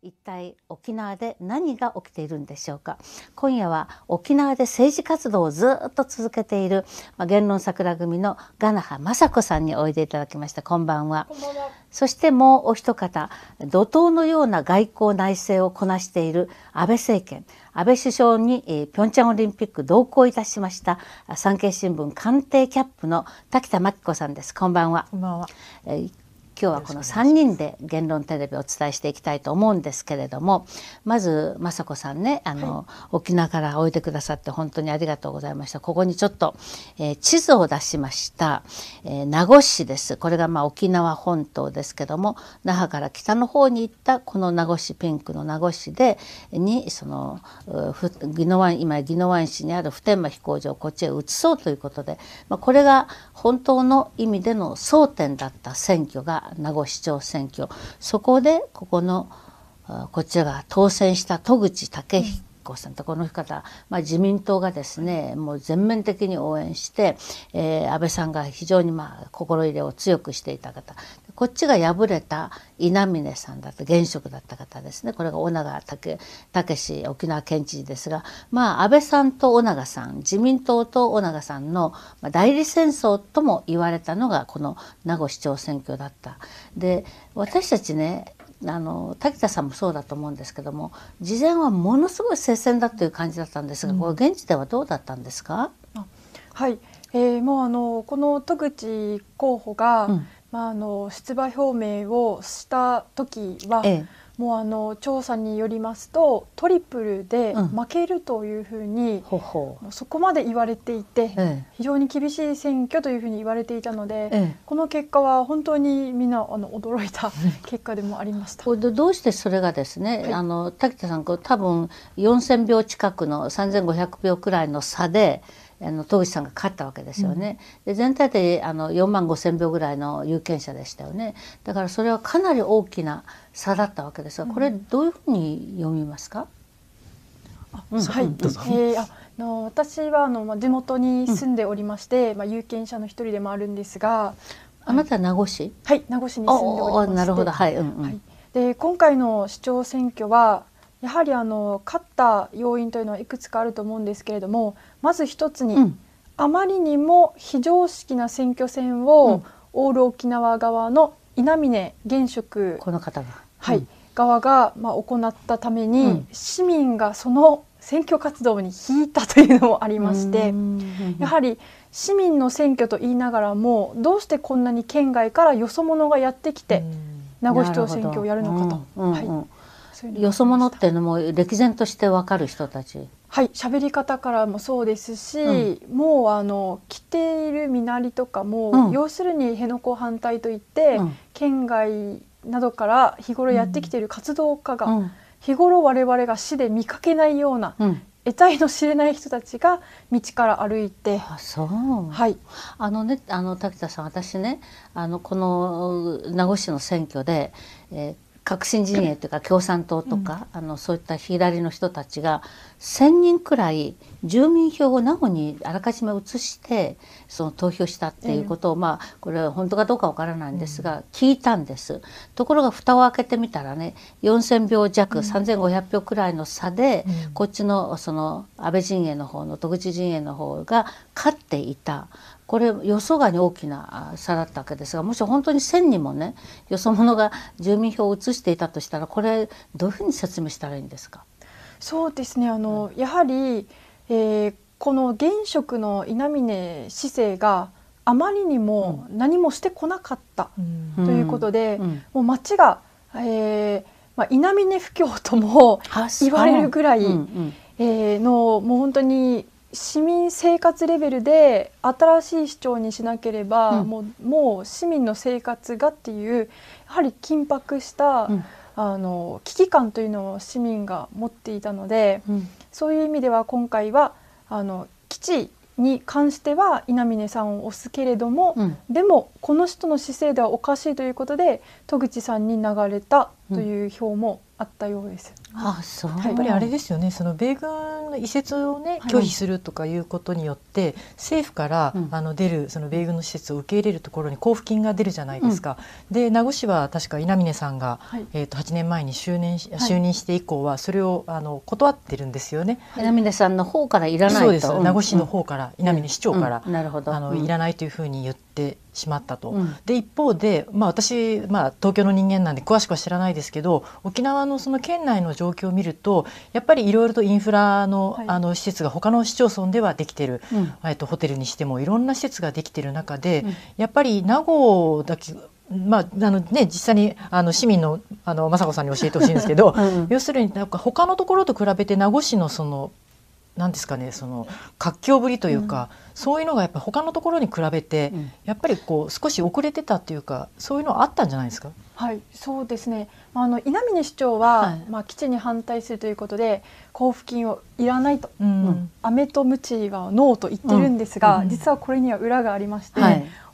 一体沖縄で何が起きているんでしょうか今夜は沖縄で政治活動をずっと続けている、まあ、言論桜組のガナハ雅子さんにおいでいただきましたこんばんはそしてもうお一方怒涛のような外交内政をこなしている安倍政権安倍首相に、えー、平昌オリンピック同行いたしました産経新聞官邸キャップの滝田真紀子さんですこんばんはこんばんは、えー今日はこの3人で言論テレビをお伝えしていきたいと思うんですけれどもまず雅子さんねあの、はい、沖縄からおいでくださって本当にありがとうございましたここにちょっと、えー、地図を出しました、えー、名護市ですこれがまあ沖縄本島ですけども那覇から北の方に行ったこの名護市ピンクの名護市でにその宜野湾今宜野湾市にある普天間飛行場をこっちへ移そうということで、まあ、これが本当の意味での争点だった選挙が名護市長選挙そこでここのこちらが当選した戸口武彦さんとこの方、まあ、自民党がですねもう全面的に応援して、えー、安倍さんが非常にまあ心入れを強くしていた方こっちが敗れた稲峰さんだった現職だった方ですねこれが尾長武志沖縄県知事ですがまあ安倍さんと尾長さん自民党と尾長さんの代理戦争とも言われたのがこの名護市長選挙だった。で私たちねあの滝田さんもそうだと思うんですけども事前はものすごい接戦だという感じだったんですが、うん、これ現地ではどうだったんですかはい、えー、もうあのこの戸口候補が、うんまあ、あの出馬表明をした時は、ええ、もうあの調査によりますとトリプルで負けるというふうに、うん、そこまで言われていて、え、非常に厳しい選挙というふうに言われていたので、この結果は本当にみんなあの驚いた結果でもありましたどうしてそれがですね、はい、あの滝田さん多分4,000票近くの3,500票くらいの差で。あの戸口さんが勝ったわけですよね。うん、で全体であの4万5千票ぐらいの有権者でしたよね。だからそれはかなり大きな差だったわけですが、これどういうふうに読みますか？うん、はい、えー、あの私はあの、ま、地元に住んでおりまして、うん、ま有権者の一人でもあるんですが、あなた名護市？はい、名護市に住んでおりまして、なるほど、はい、うんうん、はい、で今回の市長選挙はやはりあの勝った要因というのはいくつかあると思うんですけれどもまず一つに、うん、あまりにも非常識な選挙戦を、うん、オール沖縄側の稲峰現職この方が、はい、うん、側が、まあ、行ったために、市民がその選挙活動に引いたというのもありましてやはり市民の選挙と言いながらもどうしてこんなに県外からよそ者がやってきて名護市長選挙をやるのかと。はいよそ者っていうのも歴然として分かる人たちはい喋り方からもそうですし、うん、もうあの着ている身なりとかも、うん、要するに辺野古反対といって、うん、県外などから日頃やってきている活動家が、日頃我々が市で見かけないような、得体の知れない人たちが道から歩いてあそうはいあのねあの滝田さん私ねあのこの名護市の選挙で、えー革新陣営というか共産党とか、うん、あのそういった左の人たちが1,000人くらい住民票を名護にあらかじめ移してその投票したっていうことを、まあこれは本当かどうかわからないんですが、聞いたんです。ところが蓋を開けてみたらね4,000票弱、うん、3,500票くらいの差で、こっちのその安倍陣営の方の独自陣営の方が勝っていた。これよそがに大きな差だったわけですがもし本当に1,000人もねよそ者が住民票を移していたとしたらこれどういうふうに説明したらいいんですかそうですねあの、うん、やはり、えー、この現職の稲峰市政があまりにも何もしてこなかったということで、うんうん、もう町が、えーまあ、稲峰不況とも言われるぐらい、うんうん、えー、のもう本当に市民生活レベルで新しい市長にしなければ、うん、もうもう市民の生活がっていうやはり緊迫した、うん、あの危機感というのを市民が持っていたので、うん、そういう意味では今回はあの基地に関しては稲峰さんを推すけれども、でもこの人の姿勢ではおかしいということで戸口さんに流れたという表もあったようです。あそうやっぱりあれですよねその米軍の移設を、ね、拒否するとかいうことによって、政府から、あの出るその米軍の施設を受け入れるところに交付金が出るじゃないですか、で名護市は確か稲峰さんが、えっと、八年前に就任就任して以降はそれをあの断ってるんですよね、稲峰さんの方からいらないそうです、名護市の方から、稲峰市長から、なるほどあのいらないというふうに言ってしまったと。うん、で一方で、まあ、私、まあ、東京の人間なんで詳しくは知らないですけど沖縄のその県内の状況を見るとやっぱりいろいろとインフラのはい、あの施設が他の市町村ではできてる、うん、えっと、ホテルにしてもいろんな施設ができてる中で、うん、やっぱり名護だけまああのね、実際にあの市民のあの雅子さんに教えてほしいんですけど、うん、要するになんか他のところと比べて名護市のその何ですかねその活況ぶりというか、うん、そういうのがやっぱ他のところに比べて、やっぱりこう少し遅れてたっていうかそういうのあったんじゃないですかはい、そうですね。あの稲峰市長は、はい、まあ基地に反対するということで交付金をいらないと、うん、飴と鞭はノーと言ってるんですが、うん、実はこれには裏がありまして、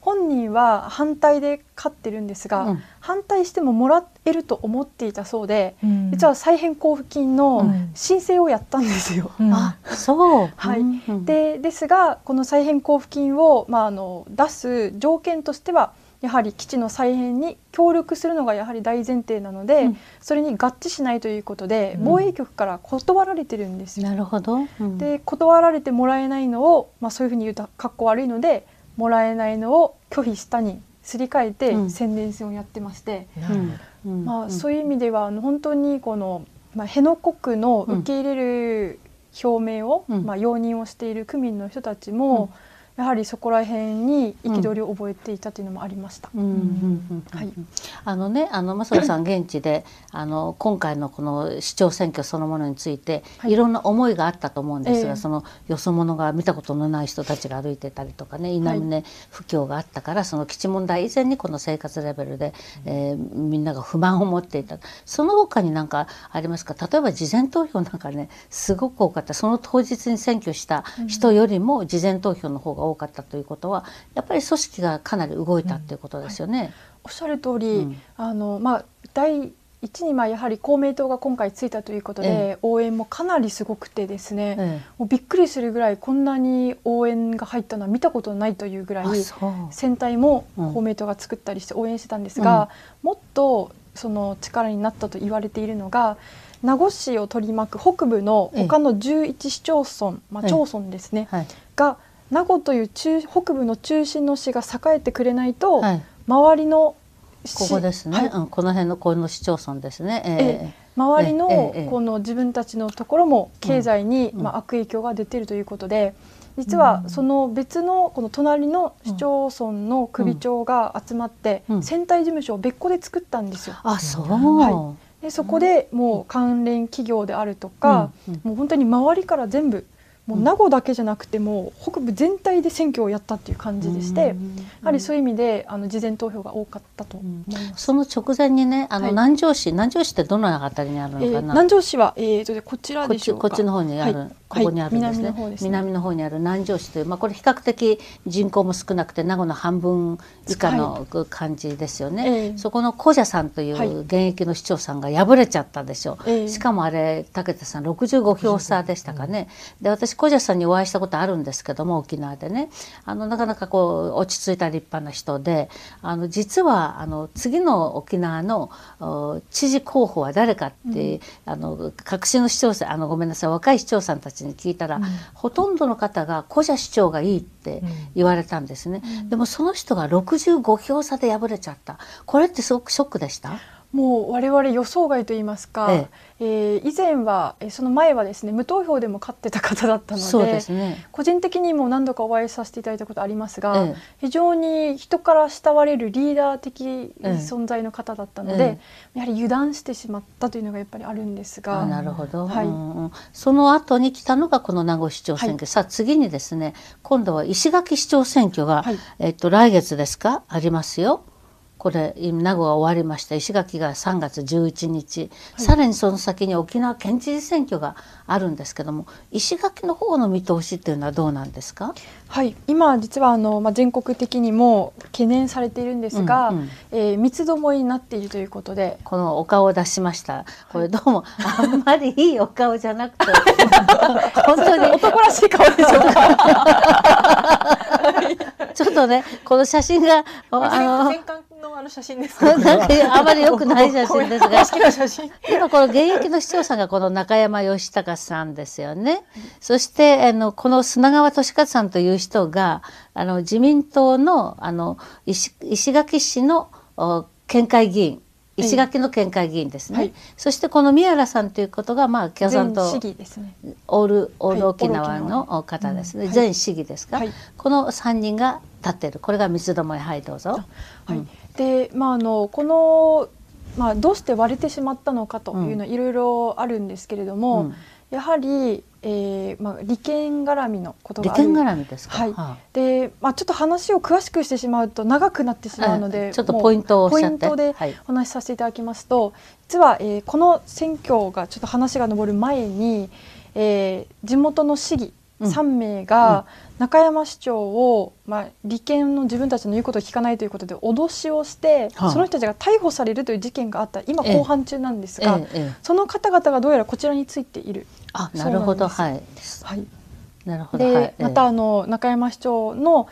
本人は反対で勝ってるんですが、反対してももらえると思っていたそうで、実は再編交付金の申請をやったんですよ。あ、そう。はい。でですがこの再編交付金をまああの出す条件としてはやはり基地の再編に協力するのがやはり大前提なので、うん、それに合致しないということで、うん、防衛局から断られてるんですなるほど、うん、で断られてもらえないのを、まあ、そういうふうに言うとかっこ悪いのでもらえないのを拒否したにすり替えて宣伝戦をやってまして、まあ、そういう意味ではあの本当にこの、まあ、辺野古区の受け入れる表明を、まあ、容認をしている区民の人たちも、うんやはりそこら辺に憤りを覚えていたというのもありました。あのね、あのマサさん現地であの今回のこの市長選挙そのものについて、はい、いろんな思いがあったと思うんですが、えー、そのよそ者が見たことのない人たちが歩いてたりとかね、稲宗、ね、不況があったからその基地問題以前にこの生活レベルで、えー、みんなが不満を持っていた。その他になんかありますか。例えば事前投票なんかね、すごく多かった。その当日に選挙した人よりも事前投票の方がが多かったということはやっぱり組織がかなり動いたということですよね。はい、おっしゃる通り、うん、あのまあ第一にまあやはり公明党が今回ついたということで、応援もかなりすごくてですね、え、もうびっくりするぐらいこんなに応援が入ったのは見たことないというぐらい戦隊も公明党が作ったりして応援してたんですが、うん、もっとその力になったと言われているのが名護市を取り巻く北部の他の11市町村、まあ、町村ですね、はい、が名護という中北部の中心の市が栄えてくれないと、はい、周りのここですね、はい、うん、この辺のこの市町村ですね、えー、え周りのこの自分たちのところも経済にまあ悪影響が出ているということで、実はその別のこの隣の市町村の首長が集まって船体事務所を別個で作ったんですよ。あそう、はい、でそこでもう関連企業であるとか、もう本当に周りから全部もう名護だけじゃなくても北部全体で選挙をやったっていう感じでして、やはりそういう意味であの事前投票が多かったと、うん、その直前にねあの、南城市、南城市ってどの辺りにあるのかな、えー、南城市は、えーこちらでしょうこっちの方にある、はいここにあるんですねはい、南のすね南の方にある南城市という、まあ、これ比較的人口も少なくて名護の半分以下の感じですよね、えー、そこの小社さんという現役の市長さんが敗れちゃったでしょう、しかもあれ武田さん65票差でしたかね、えー、で私小社さんにお会いしたことあるんですけども沖縄でねあのなかなかこう落ち着いた立派な人であの実はあの次の沖縄の知事候補は誰かって、うん、あの革新の市長さんあのごめんなさい若い市長さんたちに聞いたら、うん、ほとんどの方が古謝市長がいいって言われたんですね、うん、でもその人が65票差で敗れちゃったこれってすごくショックでしたもう我々予想外と言いますか、えええー、以前はその前はですね無投票でも勝ってた方だったので、ね、個人的にも何度かお会いさせていただいたことありますが、ええ、非常に人から慕われるリーダー的存在の方だったので、やはり油断してしまったというのがやっぱりあるんですがなるほど、はい、うん、その後に来たのがこの名護市長選挙、はい、さあ次にですね今度は石垣市長選挙が、はい、えっと、来月ですかありますよ。これ名護が終わりました石垣が3月11日、はい、さらにその先に沖縄県知事選挙があるんですけども石垣の方の見通しっていうのはどうなんですかはい今実はあの、まあ、全国的にも懸念されているんですが、うんうん、えー、三つどもになっているということでこのお顔を出しましたこれどうもあんまりいいお顔じゃなくて 本当に男らしい顔でしょうか ちょっとねこの写真が あののあの写真ですか。か あまり良くない写真ですが。今この現役の市長さんがこの中山義隆さんですよね。そしてあのこの砂川俊勝さんという人があの自民党のあの石石垣市の県会議員。石垣の県会議員ですね、はい、そしてこの宮原さんということがまあ共産党、オールオール沖縄の方ですね、全、はい、市議ですか、はい、この3人が立っているこれが三つどもえはいどうぞ。はい、うんで、まあ、あのこの、まあ、どうして割れてしまったのかというのいろいろあるんですけれども、うん、やはり、えーまあ、利権絡みのことがある利権絡みですか、はい、はあ、でまあ、ちょっと話を詳しくしてしまうと長くなってしまうので、ちょっとポイントポイントでお話しさせていただきますと、はい、実は、えー、この選挙がちょっと話が上る前に、えー、地元の市議3名が中山市長を、まあ、利権の自分たちの言うことを聞かないということで脅しをして、はあ、その人たちが逮捕されるという事件があった今公判中なんですが、えええ、その方々がどうやらこちらについているあなるほどはい、はいなるほどで、はい、またあの中山市長の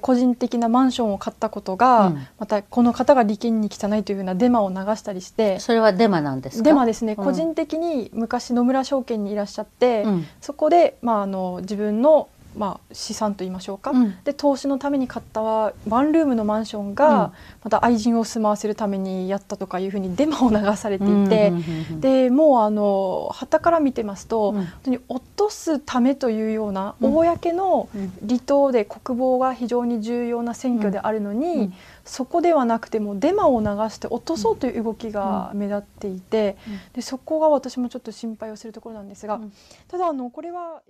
個人的なマンションを買ったことが、うん、またこの方が利権に汚いというようなデマを流したりしてそれはデマなんですデマですね、うん、個人的に昔野村証券にいらっしゃって、うん、そこで、まあ、あの自分のまあ、資産と言いましょうか、うん、で投資のために買ったワンルームのマンションが、また愛人を住まわせるためにやったとかいうふうにデマを流されていて、でもうあの旗から見てますと、うん、本当に落とすためというような、うん、公の離島で国防が非常に重要な選挙であるのに、そこではなくてもデマを流して落とそうという動きが目立っていて、でそこが私もちょっと心配をするところなんですが、ただあのこれは。